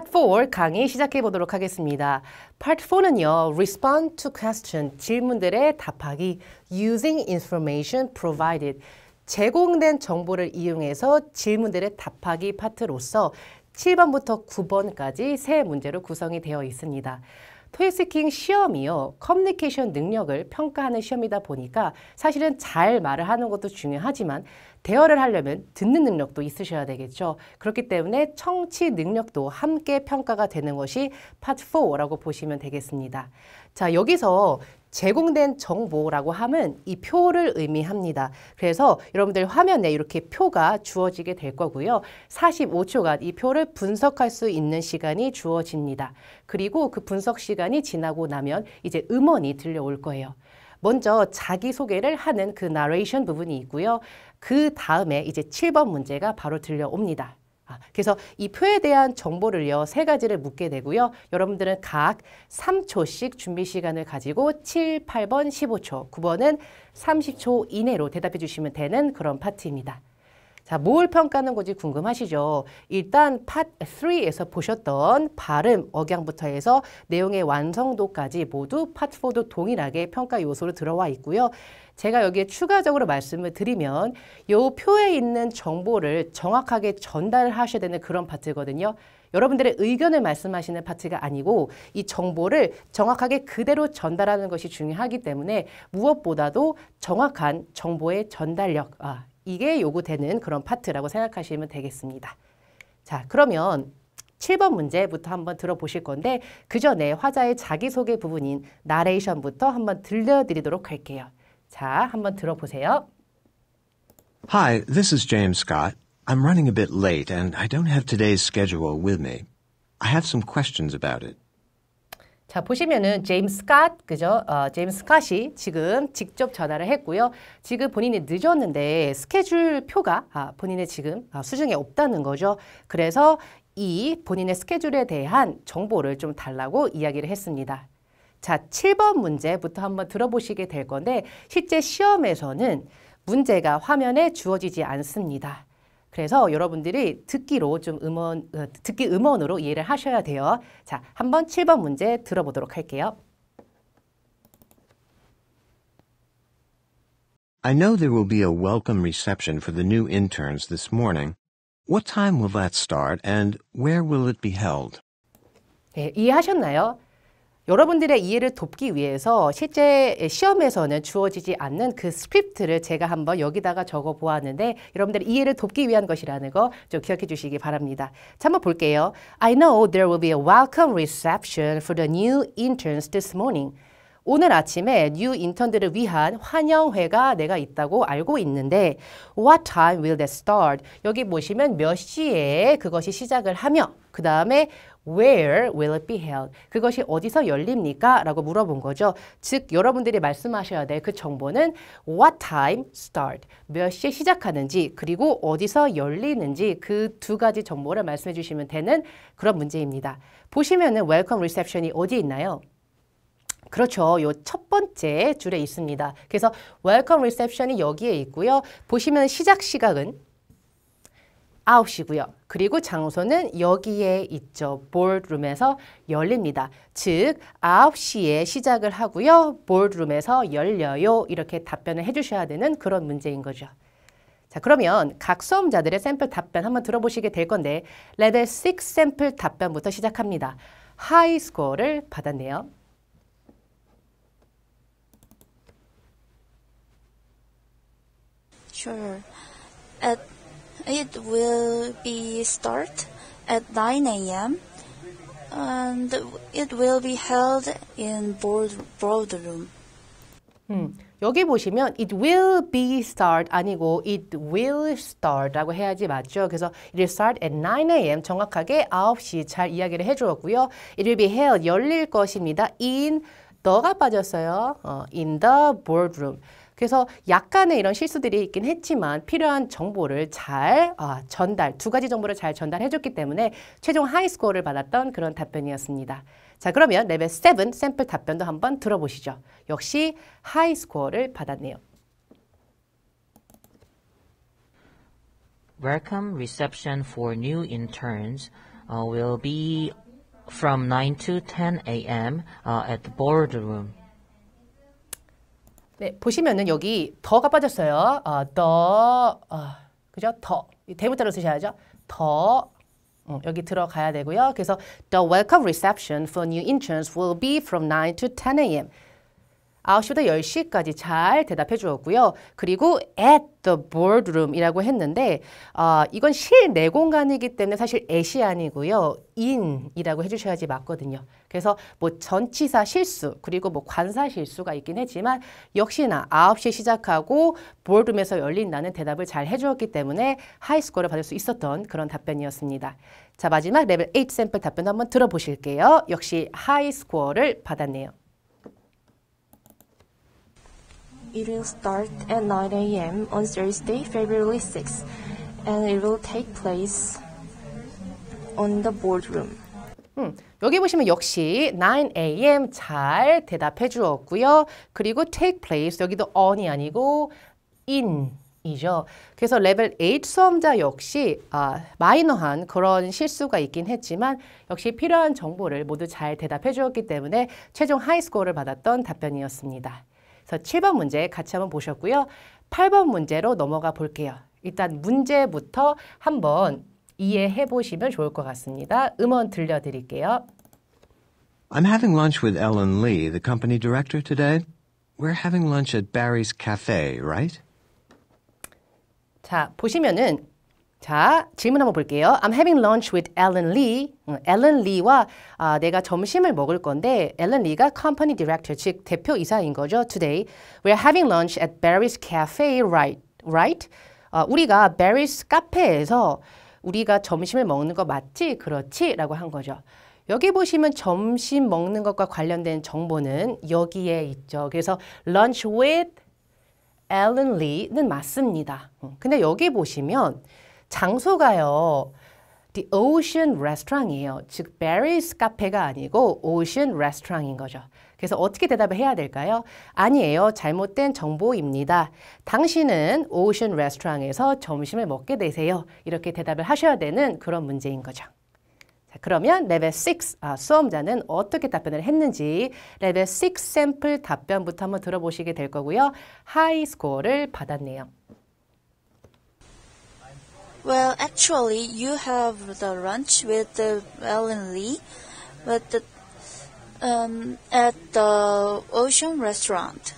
파트 4 강의 시작해 보도록 하겠습니다. 파트 4는요. respond to question 질문들에 답하기 using information provided 제공된 정보를 이용해서 질문들에 답하기 파트로서 7번부터 9번까지 세 문제로 구성이 되어 있습니다. 토이스킹 시험이요. 커뮤니케이션 능력을 평가하는 시험이다 보니까 사실은 잘 말을 하는 것도 중요하지만 대화를 하려면 듣는 능력도 있으셔야 되겠죠. 그렇기 때문에 청취 능력도 함께 평가가 되는 것이 파트 4라고 보시면 되겠습니다. 자, 여기서 제공된 정보라고 함은 이 표를 의미합니다. 그래서 여러분들 화면에 이렇게 표가 주어지게 될 거고요. 45초간 이 표를 분석할 수 있는 시간이 주어집니다. 그리고 그 분석 시간이 지나고 나면 이제 음원이 들려올 거예요. 먼저 자기소개를 하는 그 나레이션 부분이 있고요. 그 다음에 이제 7번 문제가 바로 들려옵니다. 아, 그래서 이 표에 대한 정보를요. 세 가지를 묻게 되고요. 여러분들은 각 3초씩 준비 시간을 가지고 7, 8번, 15초, 9번은 30초 이내로 대답해 주시면 되는 그런 파트입니다. 자, 뭘 평가하는 건지 궁금하시죠? 일단 파트 3에서 보셨던 발음, 억양부터 해서 내용의 완성도까지 모두 파트 4도 동일하게 평가 요소로 들어와 있고요. 제가 여기에 추가적으로 말씀을 드리면 요 표에 있는 정보를 정확하게 전달하셔야 되는 그런 파트거든요. 여러분들의 의견을 말씀하시는 파트가 아니고 이 정보를 정확하게 그대로 전달하는 것이 중요하기 때문에 무엇보다도 정확한 정보의 전달력, 아, 이게 요구되는 그런 파트라고 생각하시면 되겠습니다. 자, 그러면 7번 문제부터 한번 들어보실 건데 그 전에 화자의 자기소개 부분인 나레이션부터 한번 들려드리도록 할게요. 자, 한번 들어보세요. Hi, this is James Scott. I'm running a bit late and I don't have today's schedule with me. I have some questions about it. 자 보시면은 제임스 스캇 그죠? 어, 제임스 스캇이 지금 직접 전화를 했고요. 지금 본인이 늦었는데 스케줄 표가 아, 본인의 지금 아, 수중에 없다는 거죠. 그래서 이 본인의 스케줄에 대한 정보를 좀 달라고 이야기를 했습니다. 자, 7번 문제부터 한번 들어보시게 될 건데 실제 시험에서는 문제가 화면에 주어지지 않습니다. 그래서 여러분들이 듣기로 좀 음원, 듣기 음원으로 이해를 하셔야 돼요. 자, 한번 7번 문제 들어보도록 할게요. I know there will be a welcome reception for the new interns this morning. What time will that start and where will it be held? 네, 이해하셨나요? 여러분들의 이해를 돕기 위해서 실제 시험에서는 주어지지 않는 그 스크립트를 제가 한번 여기다가 적어 보았는데 여러분들의 이해를 돕기 위한 것이라는 거 좀 기억해 주시기 바랍니다. 자, 한번 볼게요. I know there will be a welcome reception for the new interns this morning. 오늘 아침에 뉴 인턴들을 위한 환영회가 내가 있다고 알고 있는데 What time will that start? 여기 보시면 몇 시에 그것이 시작을 하며 그 다음에 Where will it be held? 그것이 어디서 열립니까? 라고 물어본 거죠. 즉 여러분들이 말씀하셔야 될 그 정보는 what time start, 몇 시에 시작하는지 그리고 어디서 열리는지 그 두 가지 정보를 말씀해 주시면 되는 그런 문제입니다. 보시면은 Welcome e e c r p t i o n 이 어디 있나요? 그렇죠. 요 첫 번째 줄에 있습니다. 그래서 Welcome e e c r p t i o n 이 여기에 있고요. 보시면 시작 시각은 9시고요. 그리고 장소는 여기에 있죠. 볼룸에서 열립니다. 즉 9시에 시작을 하고요. 볼룸에서 열려요. 이렇게 답변을 해주셔야 되는 그런 문제인 거죠. 자 그러면 각 수험자들의 샘플 답변 한번 들어보시게 될 건데 레벨 6 샘플 답변부터 시작합니다. 하이 스코어를 받았네요. Sure. It will be start at 9 a.m. and it will be held in b o a d b o a d room. 음, 여기 보시면 it will be start 아니고 it will start라고 해야지 맞죠. 그래서 it will start at 9 a.m. 정확하게 9시 잘 이야기를 해주었고요. It will be held 열릴 것입니다. in the가 빠졌어요. 어, in the boardroom. 그래서 약간의 이런 실수들이 있긴 했지만 필요한 정보를 잘 아, 전달, 두 가지 정보를 잘 전달해줬기 때문에 최종 하이스코어를 받았던 그런 답변이었습니다. 자 그러면 레벨 7 샘플 답변도 한번 들어보시죠. 역시 하이스코어를 받았네요. Welcome reception for new interns uh, will be from 9 to 10 a.m. Uh, at the boardroom. 네, 보시면은 여기 더가 빠졌어요. 어, 더, 어, 그죠? 더. 대문자로 쓰셔야죠. 더. 어, 여기 들어가야 되고요. 그래서 the welcome reception for new interns will be from 9 to 10 a.m. 9시부터 10시까지 잘 대답해 주었고요. 그리고 at the boardroom이라고 했는데 어, 이건 실내 공간이기 때문에 사실 at이 아니고요. in이라고 해주셔야지 맞거든요. 그래서 뭐 전치사 실수 그리고 뭐 관사 실수가 있긴 했지만 역시나 9시에 시작하고 boardroom에서 열린다는 대답을 잘 해주었기 때문에 하이스코어를 받을 수 있었던 그런 답변이었습니다. 자 마지막 레벨 8 샘플 답변 한번 들어보실게요. 역시 하이스코어를 받았네요. It will start at 9 a.m. on Thursday, February 6th, and it will take place on the boardroom. 음, 여기 보시면 역시 9am 잘 대답해 주었고요. 그리고 take place 여기도 on이 아니고 in 이죠. 그래서 레벨 8 수험자 역시 아, 마이너한 그런 실수가 있긴 했지만 역시 필요한 정보를 모두 잘 대답해 주었기 때문에 최종 하이스코어를 받았던 답변이었습니다. 그래서 7번 문제 같이 한번 보셨고요. 8번 문제로 넘어가 볼게요. 일단 문제부터 한번 이해해 보시면 좋을 것 같습니다. 음원 들려드릴게요. I'm having lunch with Ellen Lee, the company director today. We're having lunch at Barry's Cafe, right? 자, 보시면은 자, 질문 한번 볼게요. I'm having lunch with Ellen Lee. ellen Lee와 아, 내가 점심을 먹을 건데 ellen Lee가 company director, 즉 대표 이사인 거죠. Today, we're having lunch at Barry's Cafe, right? right? 아, 우리가 Barry's 카페에서 우리가 점심을 먹는 거 맞지? 그렇지? 라고 한 거죠. 여기 보시면 점심 먹는 것과 관련된 정보는 여기에 있죠. 그래서 lunch with Ellen Lee는 맞습니다. 근데 여기 보시면 장소가요. The Ocean Restaurant이에요. 즉, Barry's 카페가 아니고 Ocean Restaurant인 거죠. 그래서 어떻게 대답을 해야 될까요? 아니에요. 잘못된 정보입니다. 당신은 오션 레스토랑에서 점심을 먹게 되세요. 이렇게 대답을 하셔야 되는 그런 문제인 거죠. 자, 그러면 레벨 6 아, 수험자는 어떻게 답변을 했는지 레벨 6 샘플 답변부터 한번 들어보시게 될 거고요. 하이 스코어를 받았네요. Well, actually, you have the lunch with the Ellen Lee, with the um, at the Ocean Restaurant.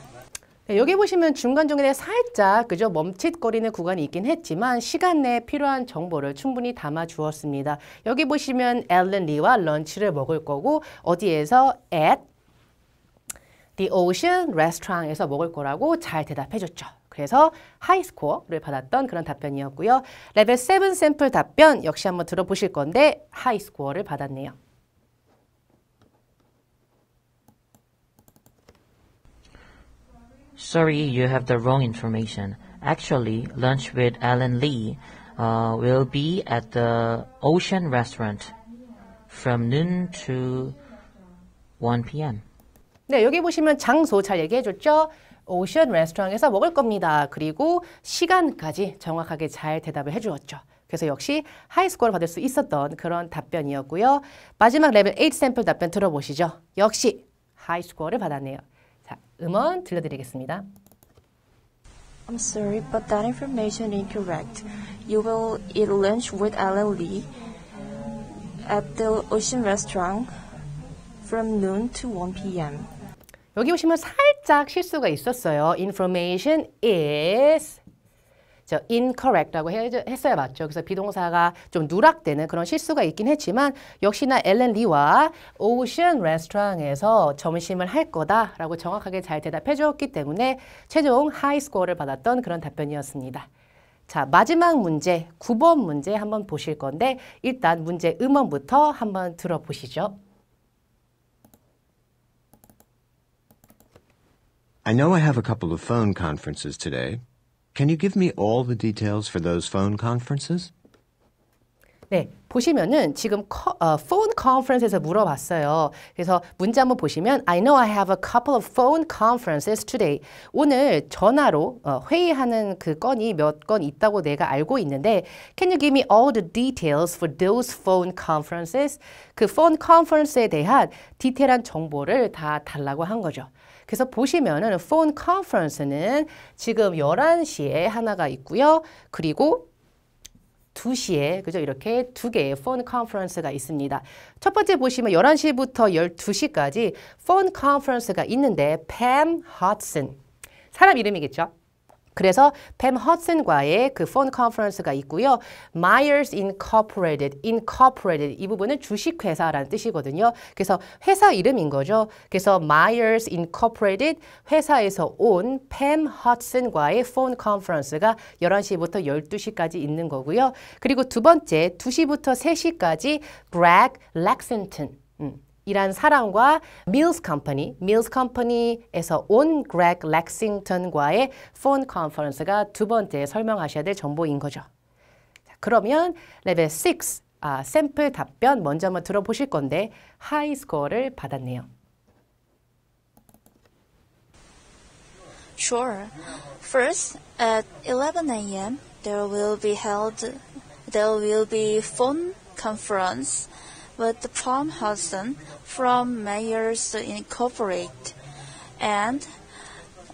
네, 여기 보시면 중간 중간에 살짝 그저 멈칫거리는 구간이 있긴 했지만 시간 내에 필요한 정보를 충분히 담아 주었습니다. 여기 보시면 앨런 리와 런치를 먹을 거고 어디에서 at the ocean restaurant에서 먹을 거라고 잘 대답해 줬죠. 그래서 하이 스코어를 받았던 그런 답변이었고요. 레벨 7 샘플 답변 역시 한번 들어보실 건데 하이 스코어를 받았네요. Sorry, you have the wrong information. Actually, lunch with Alan Lee uh, will be at the Ocean Restaurant from noon to 1 p.m. 네, 여기 보시면 장소 잘 얘기해 줬죠? 오션 레스토랑에서 먹을 겁니다. 그리고 시간까지 정확하게 잘 대답을 해주었죠. 그래서 역시 하이 스코어를 받을 수 있었던 그런 답변이었고요. 마지막 레벨 8 샘플 답변 들어보시죠. 역시 하이 스코어를 받았네요. 자, 음원 들려드리겠습니다. I'm sorry, but that information incorrect. You will eat lunch with Alan Lee at the Ocean Restaurant from noon to 1 p.m. 여기 보시면 살짝 실수가 있었어요. Information is 저 incorrect라고 했어야 맞죠. 그래서 비동사가 좀 누락되는 그런 실수가 있긴 했지만 역시나 엘렌 리와 오션 레스토랑에서 점심을 할 거다라고 정확하게 잘 대답해 주었기 때문에 최종 하이 스코어를 받았던 그런 답변이었습니다. 자 마지막 문제 9번 문제 한번 보실 건데 일단 문제 음원부터 한번 들어보시죠. I know I have a couple of phone conferences today. Can you give me all the details for those phone conferences? 네, 보시면은 지금 커, 어, phone conference에서 물어봤어요. 그래서 문자 한번 보시면 I know I have a couple of phone conferences today. 오늘 전화로 어, 회의하는 그 건이 몇 건 있다고 내가 알고 있는데 Can you give me all the details for those phone conferences? 그 phone conference에 대한 디테일한 정보를 다 달라고 한 거죠. 그래서 보시면은 폰 h o n e c 는 지금 11시에 하나가 있고요. 그리고 2시에 그죠? 이렇게 두 개의 폰 컨퍼런스가 있습니다. 첫 번째 보시면 11시부터 12시까지 폰 컨퍼런스가 있는데 팸허슨 사람 이름이겠죠? 그래서 팸 허슨과의 그 폰 컨퍼런스가 있고요. Myers Incorporated, Incorporated 이 부분은 주식회사라는 뜻이거든요. 그래서 회사 이름인 거죠. 그래서 Myers Incorporated 회사에서 온 팸 허슨과의 폰 컨퍼런스가 11시부터 12시까지 있는 거고요. 그리고 두 번째 2시부터 3시까지 b r a g Lexington 음. 이란 사람과 Mills Company, Mills Company에서 온 그렉 렉싱턴과의 폰 컨퍼런스가 두 번째 설명하셔야 될 정보인 거죠. 자, 그러면 레벨 6 아, 샘플 답변 먼저 한번 들어보실 건데 하이 스코어를 받았네요. Sure. First, at 11 a.m., there will be held, there will be phone conference with Tom Hudson from Mayors Incorporated. And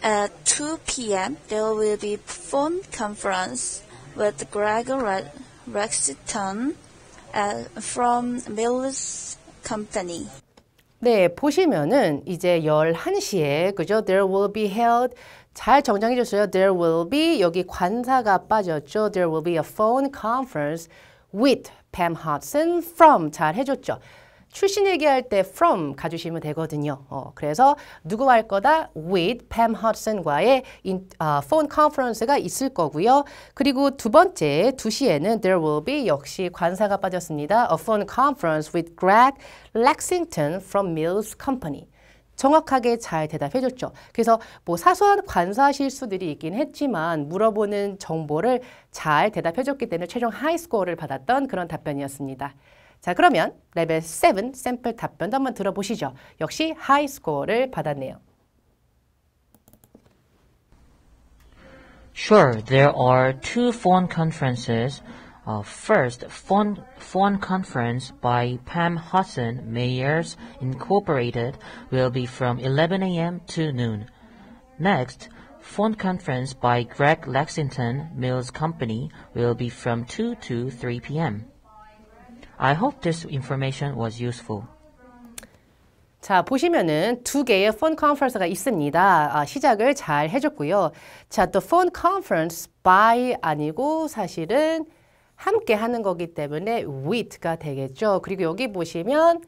at 2 p.m., there will be phone conference with Greg Rexton uh, from Mills Company. 네, 보시면은 이제 11시에 그죠? There will be held 잘 정정해 주세요. There will be 여기 관사가 빠졌죠. There will be a phone conference with Pam Hudson from 잘 해줬죠. 출신 얘기할 때 from 가주시면 되거든요. 어, 그래서 누구 할 거다? with Pam Hudson과의 인, 어, phone conference가 있을 거고요. 그리고 두 번째, 2시에는 there will be 역시 관사가 빠졌습니다. a phone conference with Greg Lexington from Mills Company. 정확하게 잘 대답해 줬죠. 그래서 뭐 사소한 관사 실수들이 있긴 했지만 물어보는 정보를 잘 대답해 줬기 때문에 최종 하이 스코어를 받았던 그런 답변이었습니다. 자 그러면 레벨 7 샘플 답변도 한번 들어보시죠. 역시 하이 스코어를 받았네요. Sure, there are two phone conferences Uh, first, phone, phone conference by Pam Hudson, Mayors Incorporated, will be from 11 a.m. to noon. Next, phone conference by Greg Lexington Mills Company will be from 2 to 3 p.m. I hope this information was useful. 자 보시면은 두 개의 폰 컨퍼런스가 있습니다. 아, 시작을 잘 해줬고요. 자 자또 phone conference by 아니고 사실은 함께 하는 거기 때문에 with가 되겠죠. 그리고 여기 보시면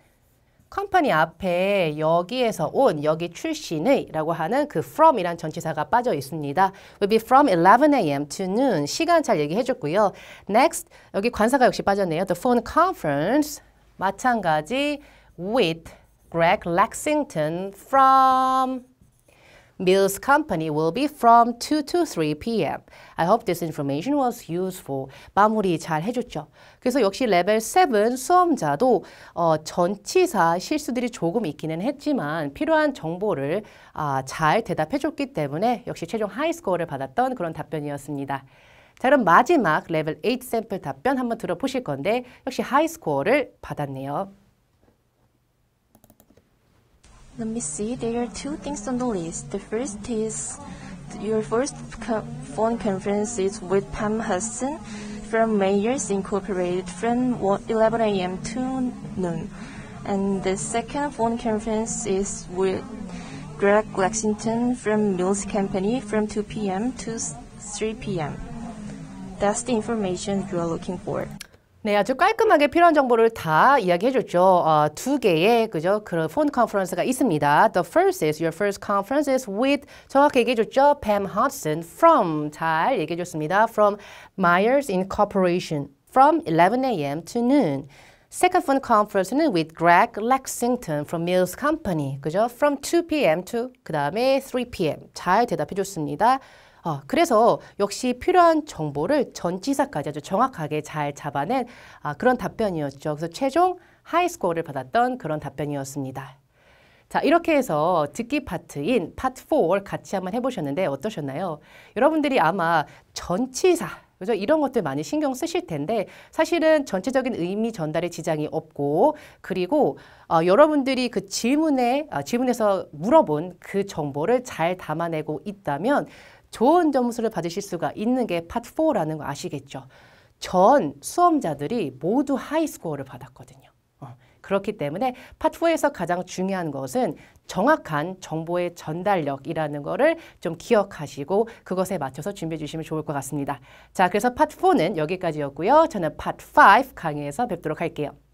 컴퍼니 앞에 여기에서 온, 여기 출신의 라고 하는 그 from이란 전치사가 빠져 있습니다. will be from 11am to noon. 시간 잘 얘기해 줬고요. next, 여기 관사가 역시 빠졌네요. the phone conference. 마찬가지 with Greg Lexington from Mill's company will be from 2 to 3 p.m. I hope this information was useful. 마무리 잘 해줬죠. 그래서 역시 레벨 7 수험자도 어, 전치사 실수들이 조금 있기는 했지만 필요한 정보를 아, 잘 대답해줬기 때문에 역시 최종 하이스코어를 받았던 그런 답변이었습니다. 자 그럼 마지막 레벨 8 샘플 답변 한번 들어보실 건데 역시 하이스코어를 받았네요. Let me see. There are two things on the list. The first is your first co phone conference is with Pam Hudson from Mayors Incorporated from 11 a.m. to noon. And the second phone conference is with Greg Lexington from Mills Company from 2 p.m. to 3 p.m. That's the information you are looking for. 네, 아주 깔끔하게 필요한 정보를 다 이야기해줬죠. 어, 두 개의 그죠 그런 폰 컨퍼런스가 있습니다. The first is your first conference is with 정확히 얘기해줬죠. Pam Hudson from 잘 얘기해줬습니다. From Myers Incorporation from 11 a.m. to noon. Second phone conference는 with Greg Lexington from Mills Company. 그죠? From 2 p.m. to 그 다음에 3 p.m. 잘 대답해줬습니다. 아, 그래서 역시 필요한 정보를 전치사까지 아주 정확하게 잘 잡아낸 아, 그런 답변이었죠. 그래서 최종 하이스코어를 받았던 그런 답변이었습니다. 자, 이렇게 해서 듣기 파트인 파트 4를 같이 한번 해보셨는데 어떠셨나요? 여러분들이 아마 전치사, 그래 이런 것들 많이 신경 쓰실 텐데 사실은 전체적인 의미 전달에 지장이 없고 그리고 어, 여러분들이 그 질문에 아, 질문에서 물어본 그 정보를 잘 담아내고 있다면 좋은 점수를 받으실 수가 있는 게 파트 4라는 거 아시겠죠? 전 수험자들이 모두 하이 스코어를 받았거든요. 어. 그렇기 때문에 파트 4에서 가장 중요한 것은 정확한 정보의 전달력이라는 거를 좀 기억하시고 그것에 맞춰서 준비해 주시면 좋을 것 같습니다. 자, 그래서 파트 4는 여기까지였고요. 저는 파트 5 강의에서 뵙도록 할게요.